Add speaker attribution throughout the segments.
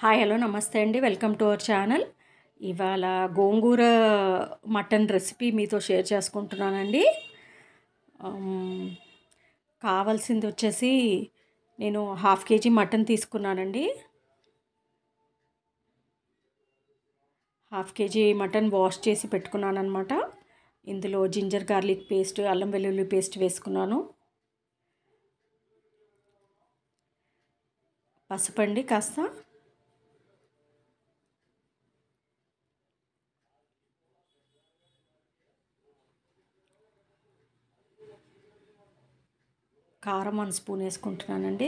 Speaker 1: hi hello నమస్తే అండి welcome to our channel ఇవాళ గోంగూర మటన్ రెసిపీ మీతో షేర్ చేసుకుంటున్నానండి కావాల్సింది వచ్చేసి నేను హాఫ్ కేజీ మటన్ తీసుకున్నానండి హాఫ్ కేజీ మటన్ వాష్ చేసి పెట్టుకున్నాను అనమాట ఇందులో జింజర్ గార్లిక్ పేస్ట్ అల్లం వెల్లుల్లి పేస్ట్ వేసుకున్నాను పసుపండి కాస్త కారం వన్ స్పూన్ వేసుకుంటున్నానండి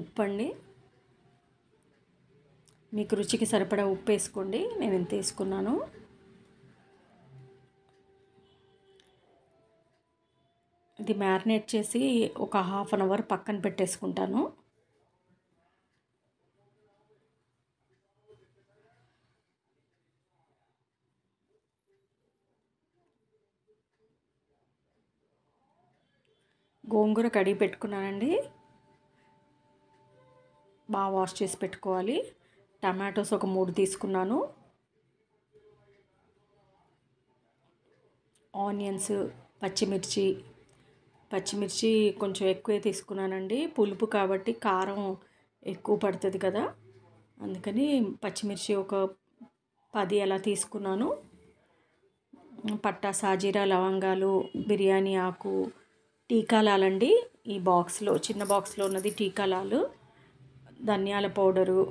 Speaker 1: ఉప్పు అండి మీకు రుచికి సరిపడా ఉప్పు వేసుకోండి నేను ఎంత వేసుకున్నాను ఇది మ్యారినేట్ చేసి ఒక హాఫ్ అన్ అవర్ పక్కన పెట్టేసుకుంటాను గోంగూర కడిగి పెట్టుకున్నానండి బాగా వాష్ చేసి పెట్టుకోవాలి టమాటోస్ ఒక మూడు తీసుకున్నాను ఆనియన్స్ పచ్చిమిర్చి పచ్చిమిర్చి కొంచెం ఎక్కువే తీసుకున్నానండి పులుపు కాబట్టి కారం ఎక్కువ పడుతుంది కదా అందుకని పచ్చిమిర్చి ఒక పది అలా తీసుకున్నాను పట్టా సాజీరా లవంగాలు బిర్యానీ ఆకు టీకాలాలండి ఈ బాక్స్లో చిన్న బాక్స్లో ఉన్నది టీకాలాలు ధనియాల పౌడరు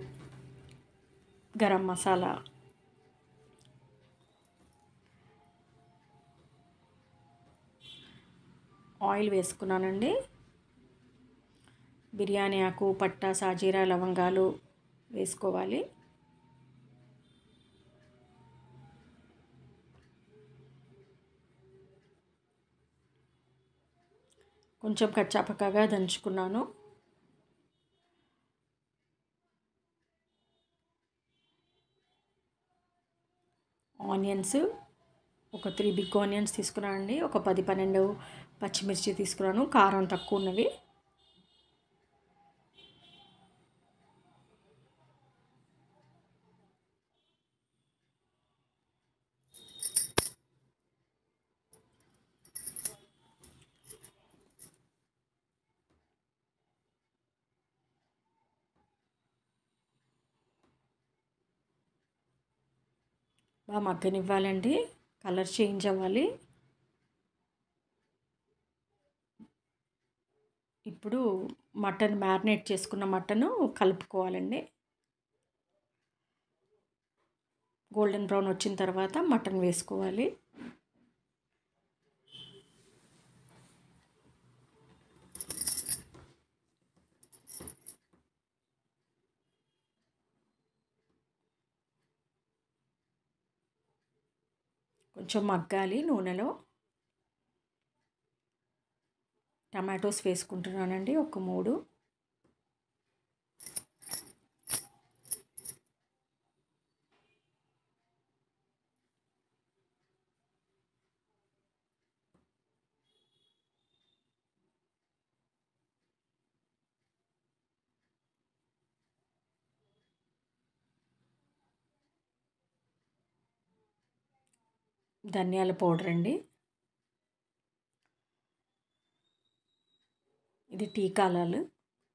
Speaker 1: గరం మసాలా ఆయిల్ వేసుకున్నానండి బిర్యానీ ఆకు పట్టా సాజీరా లవంగాలు వేసుకోవాలి కొంచెం కచ్చాపకాగా దంచుకున్నాను ఆనియన్స్ ఒక త్రీ బిగ్ ఆనియన్స్ తీసుకున్నాను అండి ఒక పది పన్నెండు పచ్చిమిర్చి తీసుకున్నాను కారం తక్కువ ఉన్నవి బాగా మగ్గనివ్వాలండి కలర్ చేంజ్ అవ్వాలి ఇప్పుడు మటన్ మ్యారినేట్ చేసుకున్న మటను కలుపుకోవాలండి గోల్డెన్ బ్రౌన్ వచ్చిన తర్వాత మటన్ వేసుకోవాలి కొంచెం మగ్గాలి నూనెలో టమాటోస్ వేసుకుంటున్నానండి ఒక మూడు ధనియాల పౌడర్ అండి ఇది టీ కాలాలు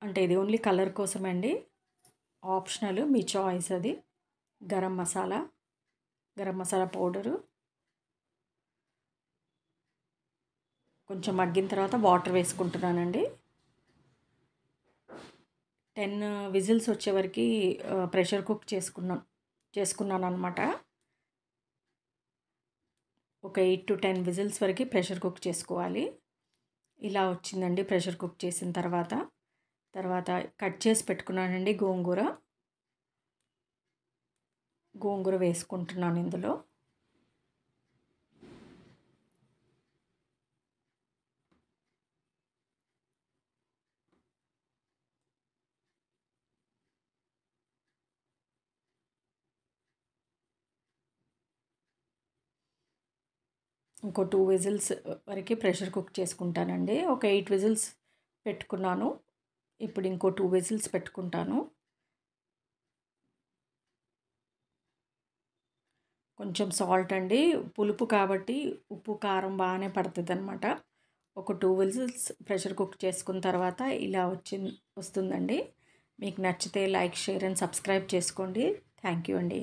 Speaker 1: అంటే ఇది ఓన్లీ కలర్ కోసమండి ఆప్షనల్ మీ చాయిస్ అది గరం మసాలా గరం మసాలా పౌడరు కొంచెం మగ్గిన తర్వాత వాటర్ వేసుకుంటున్నానండి టెన్ విజిల్స్ వచ్చేవరకు ప్రెషర్ కుక్ చేసుకున్నాను చేసుకున్నాను అనమాట ఒక ఎయిట్ టు టెన్ విజిల్స్ వరకు ప్రెషర్ కుక్ చేసుకోవాలి ఇలా వచ్చిందండి ప్రెషర్ కుక్ చేసిన తర్వాత తర్వాత కట్ చేసి పెట్టుకున్నానండి గోంగూర గోంగూర వేసుకుంటున్నాను ఇందులో ఇంకో టూ విజిల్స్ వరకు ప్రెషర్ కుక్ చేసుకుంటానండి ఒక ఎయిట్ విజిల్స్ పెట్టుకున్నాను ఇప్పుడు ఇంకో టూ విజిల్స్ పెట్టుకుంటాను కొంచెం సాల్ట్ అండి పులుపు కాబట్టి ఉప్పు కారం బాగానే పడుతుంది అనమాట ఒక టూ విజిల్స్ ప్రెషర్ కుక్ చేసుకున్న తర్వాత ఇలా వచ్చి వస్తుందండి మీకు నచ్చితే లైక్ షేర్ అండ్ సబ్స్క్రైబ్ చేసుకోండి థ్యాంక్ యూ అండి